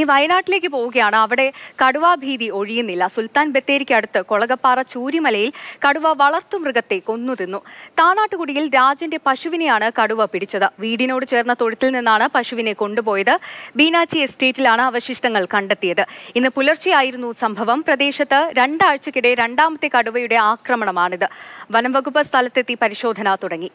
ഇനി വയനാട്ടിലേക്ക് പോവുകയാണ് അവിടെ കടുവാ ഭീതി ഒഴിയുന്നില്ല സുൽത്താൻ ബത്തേരിക്ക് അടുത്ത് കൊളകപ്പാറ ചൂരിമലയിൽ കടുവ വളർത്തുമൃഗത്തെ കൊന്നു തിന്നു താനാട്ടുകുടിയിൽ രാജന്റെ പശുവിനെയാണ് കടുവ പിടിച്ചത് വീടിനോട് ചേർന്ന തൊഴുത്തിൽ നിന്നാണ് പശുവിനെ കൊണ്ടുപോയത് ബീനാച്ചി എസ്റ്റേറ്റിലാണ് അവശിഷ്ടങ്ങൾ കണ്ടെത്തിയത് ഇന്ന് പുലർച്ചെയായിരുന്നു സംഭവം പ്രദേശത്ത് രണ്ടാഴ്ചക്കിടെ രണ്ടാമത്തെ കടുവയുടെ ആക്രമണമാണിത് വനംവകുപ്പ് സ്ഥലത്തെത്തി പരിശോധന തുടങ്ങി